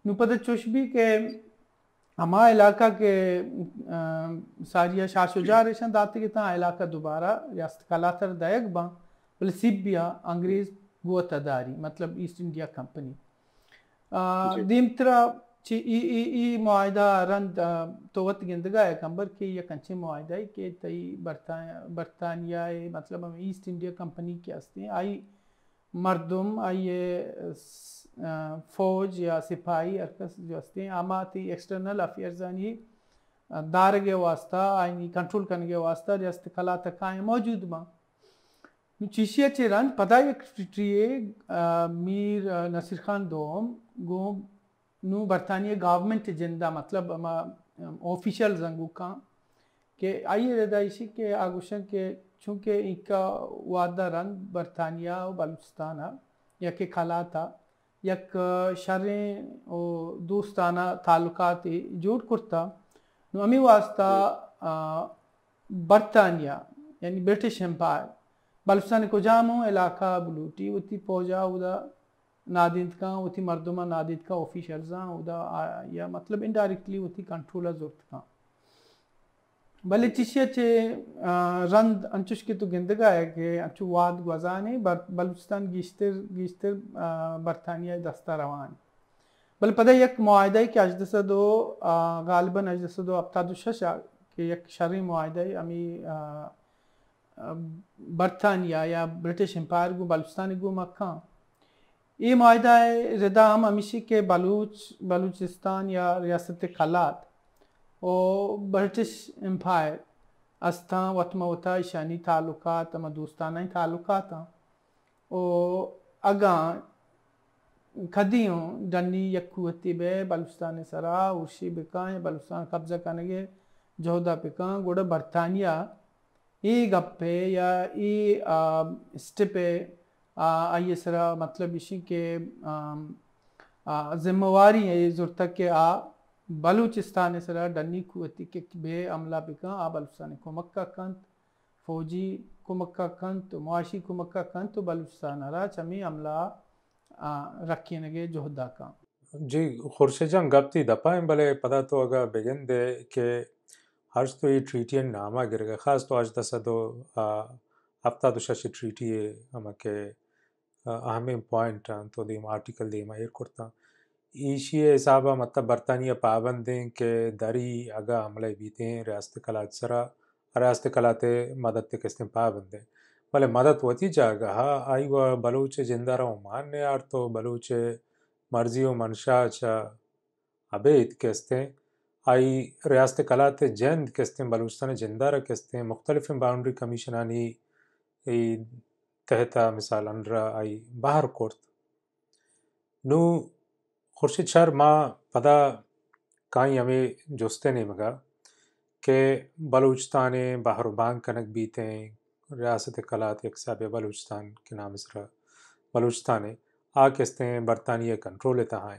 नुपत चुशबी के हमारा इलाका के सारिया शाह शुजा रेशन दाते के ता इलाका दोबारा रियासत खालातर दायक बा बलसिबिया अंग्रेज़ गोतदारी मतलब ईस्ट इंडिया कंपनी दीमतरा माहा तोवत गिंदगा एकम्बर के ये कंचे माहा के बरतानिया मतलब ईस्ट इंडिया कंपनी के हस्ते आई मरदम फौज या सिपाही आमा थी एक्सटर्नल अफेयर्स यानी दारगे वास्ता आईनी कंट्रोल करने के वास्ता जस्त मौजूद माँ चीशिया चेरान पता एक मीर नसीर खान दोम गोम नु बरतानिया गवर्नमेंट जिंदा मतलब ऑफिशियल जंगू का के आइए रदाइशी के आगोश के चूंकि इनका वादा रंग बरतानिया और बलूचिस्तान यके खला था यक शरें और दोस्ताना ताल्लुकात जोड़ कुर्ता अमी वास्ता बरतानिया यानी ब्रिटिश एम्पायर बलूचिस्तान को जामो इलाका बलूटी उत्ती पहुँचा उदा नादिदगा उति मरदमा नादिदगा ऑफिशल्सा उदा या मतलब इनडायरेक्टली उति कंट्रोलर जुर्तगा भले चिशिया चे रंद अंचुश की तो गिंदगा है कि अंचु वाद गजा नहीं बलूचिस्तान गीशतर गीशतर बरतानिया दस्ता रवान बल पता यक माहदा कि अजदसा दो गालबन अजदसा दो अब्तादुशश कि यक शरी माहदा अमी बरतानिया या ब्रिटिश एम्पायर गु बलूचिस्तान गु मक्का ये रिदा हम अमीशी के बलूच बलूचिस्तान या रियासत खलात और ब्रिटिश एम्पायर अस्था उथा ईशानी ताल्लुकात म ताल्लुक़ ताल्लुकात और अगा खदियों डनी यकूती बे बलुस्तान सरा उर्शी बिकाए बलुस्तान कब्जा करने के जोहदा पिका गुड़ बरतानिया ई गप्पे या ई स्टिपे आइए सरा मतलब इसी के जिम्मेवारी है ये जरूरत के आ बलूचिस्तान सरा डनी कुवती के बे अमला बिका आ बलूचिस्तान को मक्का कंत फौजी को मक्का कंत मुआशी को मक्का कंत तो बलूचिस्तान हरा चमी अमला रखी नगे जोहदा का जी खुर्शे जंग गपती दपा भले पता तो अगर बेगन दे के हर्ष तो ये ट्रीटियन नामा गिर गया खास तो आज दस दो हफ्ता दुशा से ट्रीटी है हम के ಅಹಂ ಪಾಯಿಂಟ್ ಅಂತೋದೇಮ ಆರ್ಟಿಕಲ್ ದೇಮ ಏರ್ಕೊಡ್ತಾ ईशी साहब मत बरतानिया पाबंदें के दरी अग हमले बीते हैं रियासत कलाचरा रियासत कलाते मदद किस्तें पाबंदे भले मदद वती जागा हाँ, आई व बलूच जिंदा रहो मान्य यार तो बलूच मर्जी व मनशा चा अच्छा। अबे इत किस्तें आई रियासत कलाते जैन किस्तें बलूचिस्तान जिंदा रह हैं मुख्तलिफ बाउंड्री कमीशन आनी कहता misalan ra ay bahar kort nu khurshid shar ma pada kai ame joste ne maga ke balochistan bahruban kanak bite रियासत कलात यकसाब बलूचिस्तान के नाम इस बलूचिस्तान आकस्ते बरतानिया कंट्रोल तहाँ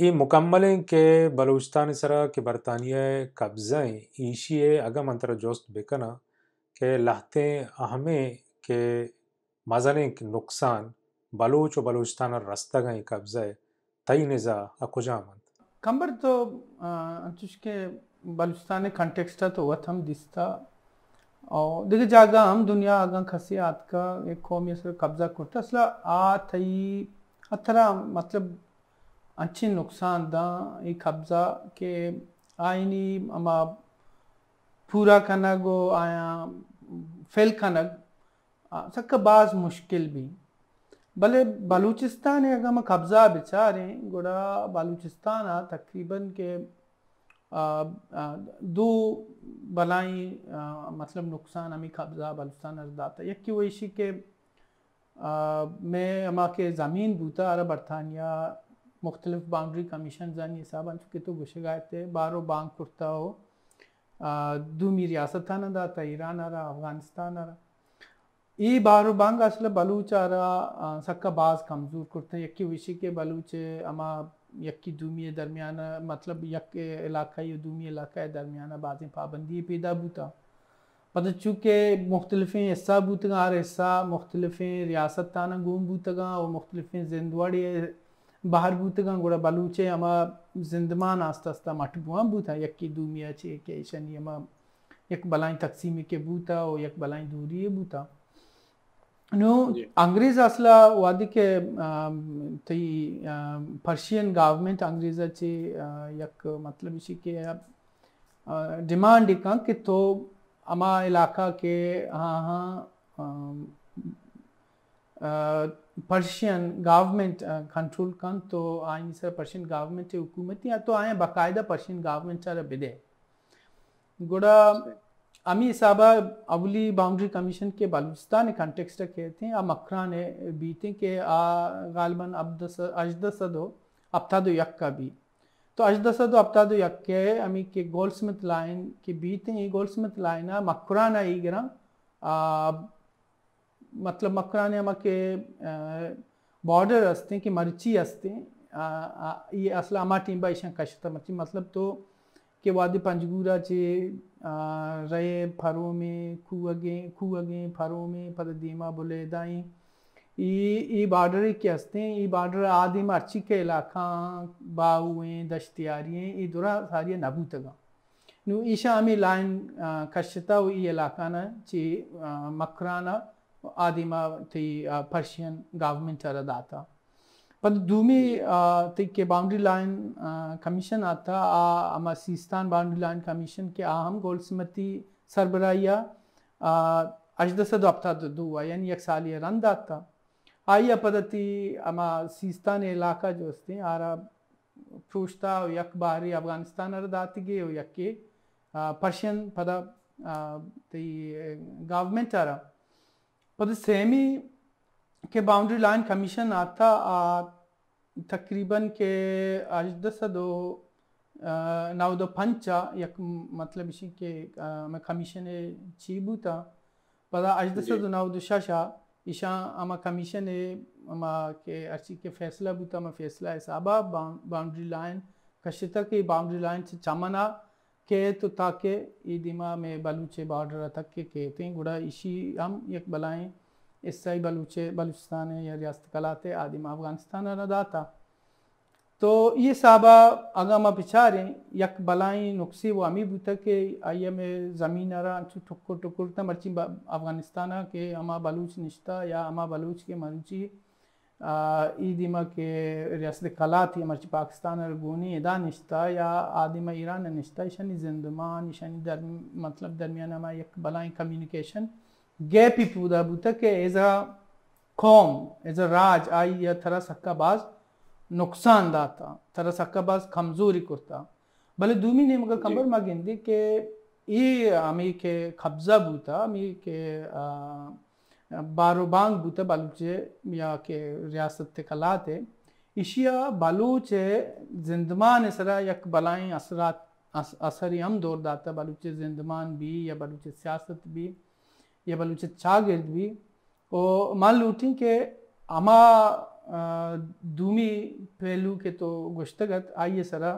ये मुकम्मल के बलूचिस्तान सरा के बरतानिया कब्ज़ें ईशिए अगम अंतर जोस्त बेकना के लहते अहमे के मज़ानिक नुकसान बलूच व बलूचस्तान और रस्तगई कब्ज़े तई निज़ा अकुजामंद कंबर तो अंतुश के बलूचस्तान कंटेक्स्ट तो वह हम दिस्ता और देखे जागा हम दुनिया आगा खसी आत का एक कौमी असर कब्जा कुर्ता असला आ थई अथरा मतलब अच्छी नुकसान दा ये कब्जा के आईनी अमा पूरा कनक आया फेल कनक सक्का बाज मुश्किल भी भले बलूचिस्तान हम कब्जा बिचारें गुड़ा बलूचिस्तान तकरीबन के आ, आ, दो बलाई मतलब नुकसान हमें कब्जा बलूचिस्तान दाता यकी वैशी के आ, मैं अमा के ज़मीन बूता अरब बरतानिया मुख्तलिफ बाउंड्री कमीशन जानी हिसाब चुके तो गुश थे बारो बांग कुर्ता हो दूमी रियासत थाना दाता ईरान आ रहा अफगानिस्तान आ रहा ಈ ಬಾರು ಬಾಂಗ್ ಅಸಲ ಬಲೂಚಾರ ಸಕ್ಕ ಬಾಸ್ ಕಮಜೋರ್ यकी विषय के ಬಲೂಚೆ अमा यकी दूमी दरमियाना मतलब यक इलाका या दूमी इलाका है दरमियाना बातें पाबंदी पैदा बूता पता चूँकि मुख्तलिफ़ हिस्सा बूतगा हर हिस्सा मुख्तलिफ़ रियासत ताना गुम बूतगा और मुख्तलिफ़ जिंदवाड़ी बाहर बूतगा गोड़ा बलूचे अमा जिंदमान आस्ता आस्ता मठ मटबुआ बूता यकी दूमिया चे के शनि अमा यक बलाई तकसीम के बूता और यक बलाई दूरी बूता अंग्रेज असला वादिके पर्शियन गवर्नमेंट अंग्रेज एक मतलब इसी के डिमांड कि तो अमा इलाका के हाँ हाँ पर्शियन गवर्नमेंट कंट्रोल कन तो आई सर पर्शियन गवर्नमेंट हुकूमत या तो आए बाकायदा पर्शियन गवर्नमेंट सारा बिदे गोड़ा अमी साबा अवली बाउंड्री कमीशन के बलूचिस्तान कंटेक्सट कहते हैं आ मखरान बीते के आ गालबन अब दस अजद सदो अबतादो यक का भी तो अजद सदो अबतादो यक के अमी के गोल्समिथ लाइन के बीते ही गोल्समिथ लाइन आ मखरान आई गिरा मतलब मकरान अम के बॉर्डर हस्ते कि मर्ची हस्ते ये असला अमा टीम बाइशा कशता मतलब तो के वादी पंजगूरा चे रए फरों में खूअगे खूअगे फरों में परदीमा बुलेदाई ई बार्डर के हस्ते हैं ई बार्डर आदिम अर्ची के इलाका बाहुए दश्तियारियाँ ई दुरा सारिया नबू तगा नु ईशा हमें लाइन खशता हुई इलाका ना ची मकराना आदिमा थी पर्शियन गवर्नमेंट अरदाता But दूमी तक के बाउंड्री लाइन कमीशन आता आ हमारे सीस्तान बाउंड्री लाइन कमीशन के आ हम गोल्समती सरबराया अजदसद अपता दुआ यानी एक साल ये रंद आता आई अपदति अमा सीस्तान इलाका जो अस्ते आरा फ्रूशता यक बाहरी अफगानिस्तान अर दाती गे हो यक के पर्शियन पदा ती गवर्नमेंट आ रहा पद सेमी के बाउंड्री लाइन कमीशन आता तकरीबन के अजदसदो नावदो पंचा यक मतलब इसी के मैं आज दस दो नौ दो शशा ईशा कमीशन कमीशने आमा के अर्ची के फैसला बूता मैं फैसला साबा बाउंड्री लाइन कशिता की बाउंड्री लाइन से चमना के तो ताके ई दिमा में बलूचे बॉर्डर तक के कहते हैं गुड़ा इसी हम यक बलाएं ईसाई बलूचे बलूचिस्तान है या रियासत कलाते आदिम अफगानिस्तान अदाता तो ये साहबा अगर अगम पिछारे यक बलाई नुकसी वो अमी बूता के आइए में ज़मीन अरा ठुकुर ठुकुर त मर्ची अफगानिस्तान के अमा बलूच निश्ता या अमा बलूच के मरूची ईदिमा के रियासत कला थी मरची पाकिस्तान और गोनी इदा निश्ता या आदिमा ईरान निश्ता इशानी जिंदमान इशानी दर मतलब दरमियान हमारा यक बलाई कम्युनिकेशन gay पूरा the के एज अ कौम एज अ राज आई या थरा सक्का बाज नुकसान दाता थरा सक्का बाज कमजोरी कुर्ता भले दूमी ने मगर खबर दी के ये आमी के कब्जा बूता आमी के बारोबांग बूता बालूचे या के रियासत ते कलाते इशिया बालूचे जिंदमान सरा यक बलाएं असरात अस, असरी हम दौर दाता बालूचे जिंदमान भी या बालूचे सियासत भी ये या गिर भी ओ मान थी कि अमा दूमी पहलू के तो गुश्तगत आइए सरा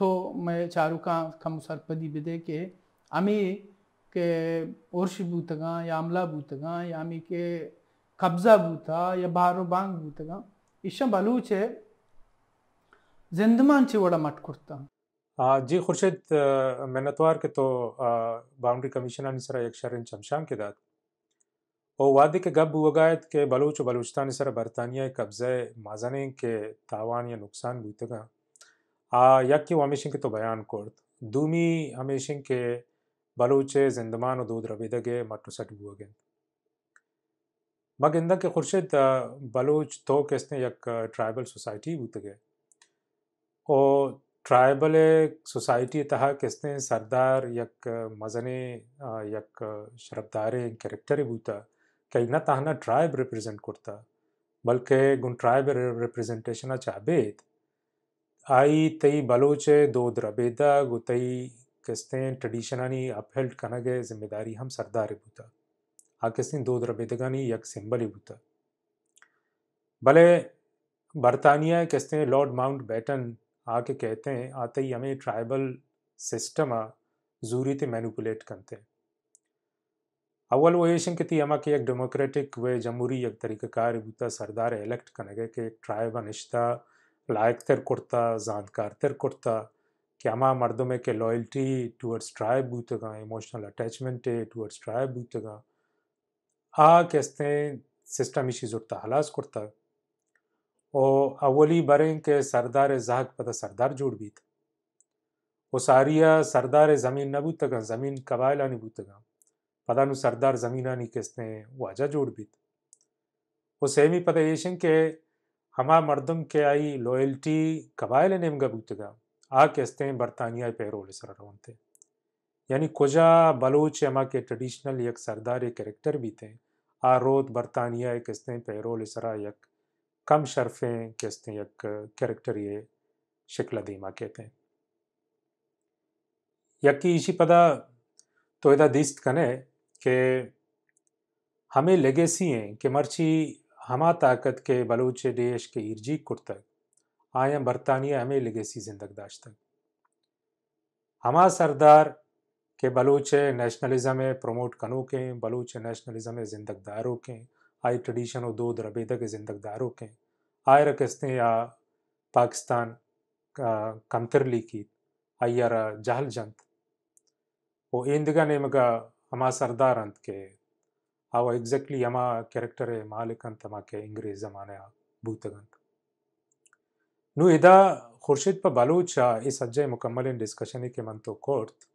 थो मैं चारू का खम सरपदी बिदे के अमी के उर्श बूतगा या अमला बूतगा या अमी के कब्जा बूता या बारो बांग बूतगा इशा बलूच है जिंदमान वड़ा मट कुर्ता हाँ, जी खुर्शीद मेहनतवार के तो बाउंड्री कमीशनर निसरा शरण शमशान के दाद और वादे के गब वगायत के बलूच बलूचस्तान निसरा बरतानिया कब्ज़े माजने के तावान या नुकसान बूतगा यक की हमेशा के तो बयान कोर्त दूमी हमेशा के बलूच जिंदमान और दूध रबेदगे मटो सट बुआ गेंद मगिंदा के खुर्शीद बलूच तो कैसे यक ट्राइबल सोसाइटी बूतगे और ट्राइबल सोसाइटी तह किसने सरदार यक मजने यक शरबदारे कैरेक्टर बूता कई ना तहना ट्राइब रिप्रेजेंट करता बल्कि गुन ट्राइब रिप्रेजेंटेशन चाबेद अच्छा आई तई बलोचे दो द्रबेदा गु तई किसने ट्रेडिशनानी अपहेल्ड कनगे जिम्मेदारी हम सरदार बूता आ हाँ, किसने दो द्रबेदगानी यक सिंबल बूता भले बरतानिया किसने लॉर्ड माउंट बैटन आके कहते हैं आते ही हमें ट्राइबल सिस्टम जूरी ते मैनुपुलेट करते हैं अव्वल वो ये कि थी हमा के एक डेमोक्रेटिक वे जमहूरी एक तरीक़ार रिबूता सरदार इलेक्ट करने गए कि ट्राइब अनिश्ता लायक तर कुर्ता जानकार तर कुर्ता कि हमा मर्दों में के लॉयल्टी टूवर्ड्स ट्राइब बूतगा इमोशनल अटैचमेंट है टूवर्ड्स ट्राइब बूतगा आ कहते हैं सिस्टम इशी जुड़ता हलास कुर्ता ओ अवली बरें के सरदार जहाक पता सरदार जोड़ भी था वो सारिया सरदार ज़मीन न बूतगा ज़मीन कबायला नहीं बूतगा पता सरदार ज़मीना नहीं किसने वाजा जोड़ भी था वो सेमी पता येशन के हमा मर्दम के आई लॉयल्टी कबायल नेम गबूतगा आ किसते बरतानिया पैरोल सर थे यानी कोजा बलोच हमा के ट्रेडिशनल एक सरदार एक कैरेक्टर भी थे आ रोत बरतानिया किसते पैरोल सरा एक कम शर्फें हैं एक कैरेक्टर ये शिकला दीमा कहते हैं यकी इसी पदा तो यदा दिस्त कने के हमें लेगेसी हैं कि मर्ची हमा ताकत के बलूच देश के इर्जी कुर्तक आया बरतानिया हमें लेगेसी जिंदग दाश तक हमा सरदार के बलूच नेशनलिज्म प्रमोट कनू के बलूच नेशनलिज़म जिंदगदारों के आई ट्रेडिशन और दो रबेदा के जिंदगदारों के आए रखते या पाकिस्तान कमतरली की आई अय्यारा जहल जंत वो इंदगा नेम का हमा सरदार अंत के आवा हाँ, एग्जैक्टली हमा कैरेक्टर है मालिक अंत हमा के इंग्रेज जमाने भूतगंत नु इदा खुर्शीद पर बलूच इस अज्जय मुकम्मल इन डिस्कशन के मन तो कोर्ट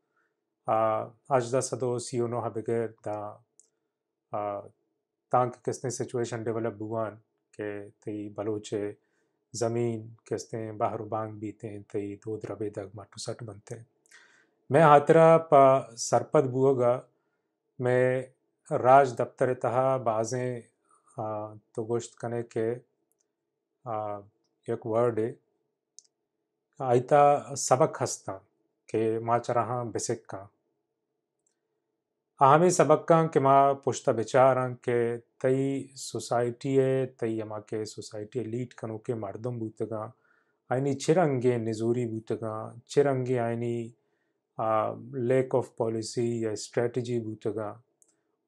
आज दा सदो सी ओ नो हा बगैर दा तव्हांखे किसने सिचुएशन डेवलप हुआ के तई बलोचे ज़मीन किसने बाहर बांग बीते तई दूध द्रवे दग मटू सट बनते मैं हाथरा पा सरपद बुआगा मैं राज दफ्तर तहा बाजें तो गोश्त कने के आ, एक वर्ड है आयता सबक हस्ता के माचरा बेसिक का हामी सबकं के माँ पुश्ता विचार के तई सोसाइटी है तई यमा के सोसाइटी लीड कनु के मर्दम बूतगा आयनी चिरंगे निजूरी बूतगा चिरंगे आयनी लेक ऑफ पॉलिसी या स्ट्रेटजी बूतगा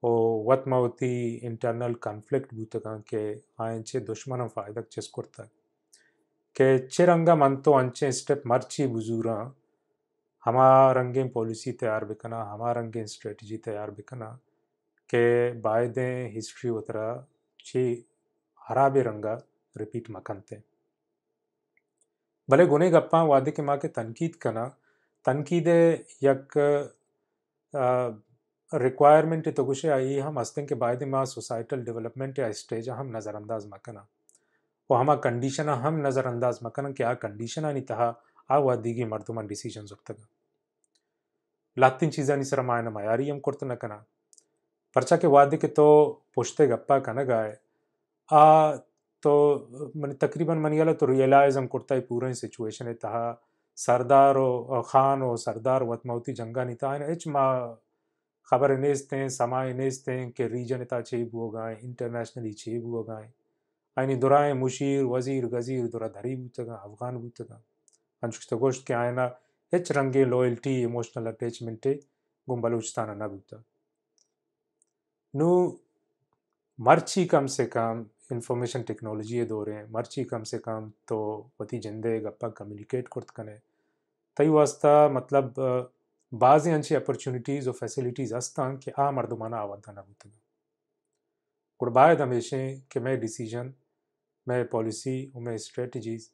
ओ वतमावती इंटरनल कॉन्फ्लिक्ट बूतगा के आयचे दुश्मन फायदक चेस्कुरता के चिरंगा मन तो अंचे स्टेप मर्ची बुजूरा हमारंगेन पॉलिसी करना बिकना हमारंगेन स्ट्रेटजी भी करना के बायदे हिस्ट्री उतरा छी हरा रंगा रिपीट मखनते भले गुने गप्पा वादे के माँ के तनकीद करना तनकीद यक रिक्वायरमेंट तो गुशे आई हम कि के बाद माँ सोसाइटल डेवलपमेंट या स्टेज हम नज़रअंदाज मकना वो हमा कंडीशन हम नज़रअंदाज मकना क्या कंडीशन आनी तहा आ वादी की मर्दुमन डिसीजन उठतगा ಲಾತ್ತಿಂಚೀಜಾನಿ ಸರ ಮಾಯನಮ ಯಾರಿ ಎಂ के ಪರ್ಚಾಕೆ ವಾದ್ಯಕ್ಕೆ ತೋ ಪುಷ್ಟೆ ಗಪ್ಪ ಕನಗಾಯ್ ಆ तो मैंने तकरीबन मन गया तो रियलाइज हम कुर्ता पूरे सिचुएशन है तहा सरदार ओ खान ओ सरदार वतमौती जंगा नहीं था एच मा खबर इनेज थे समा इनेज थे के रीजन इता चेब हो गए इंटरनेशनली चेब हो गए आइनी दुराए मुशीर वजीर गजीर दुरा धरी बूतगा अफगान बूतगा अंशुक तो गोश्त के आयना हिच रंगे लॉयल्टी इमोशनल अटैचमेंट उचता बलूचस्तान नबूता नू मर्ची कम से कम इंफॉर्मेशन टेक्नोलॉजी ये दौरे मर्ची कम से कम तो वती जिंदे गप्पा कम्युनिकेट करत कने तई वास्ता मतलब बाजे अंशी अपॉर्चुनिटीज़ और फैसिलिटीज़ अस्ता कि आ मर्दमाना आवादा नबूता गुड़बायद दमेशे कि मैं डिसीजन मैं पॉलिसी और मैं स्ट्रेटजीज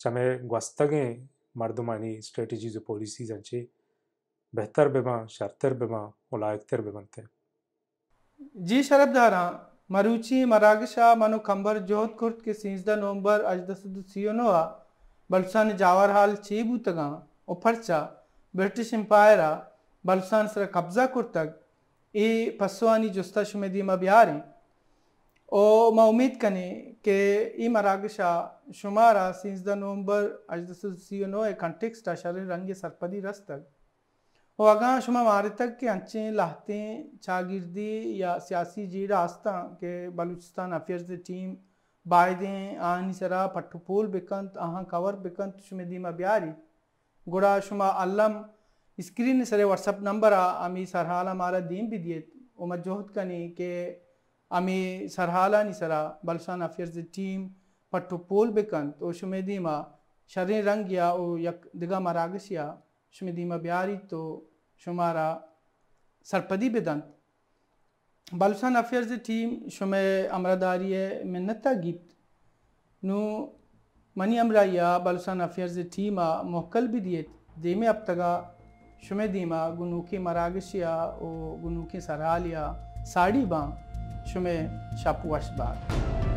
चमे गस्तगें मर्दमानी स्ट्रेटजीज और पॉलिसीज हांचे बेहतर बेमा शार्तर बेमा और लायकतर बेमनते हैं जी शरफदारा मरुची मरागशा मनो खंबर जोहत कुर्त के सीजदा नवंबर अजदसदसियोनोआ बलसान जावर हाल चीबू तगा उफरचा ब्रिटिश एम्पायरा बलसान सर कब्जा कुर्तक ए फसवानी जुस्ता शुमेदी मबियारी ओ उम्मीद कनी के इम अरागशा शुमार सिंस द नवंबर अज दसियो नो ए कंटेक्स टाशर रंग सरपदी रस तक वो अगा शुमा मारे तक के अंचे लाहते छागिर्दी या सियासी जी रास्ता के बलूचिस्तान अफेयर्स टीम बायदे आनी सरा पट्टूपोल बिकंत आहा कवर बिकंत शुमे दीमा ब्यारी गुड़ा शुमा अलम स्क्रीन सरे व्हाट्सएप नंबर आ अमी सरहाला मारा दीम भी दिए ओ मजोहत कनी के Ami sarhalani sara balsan affairs the team patto pol bekan to shumedima sharin rangya o yak diga maragasya shumedima biari to shumara sarpadi bedant balsan affairs the team shume amradariye minnatta gipt nu मनी अमराया बलसान affairs टीमा मोहकल भी दिए देमे अब तगा शुमे दीमा गुनूकी मरागशिया ओ गुनूकी सरालिया साड़ी बां Shume Shapuashbag.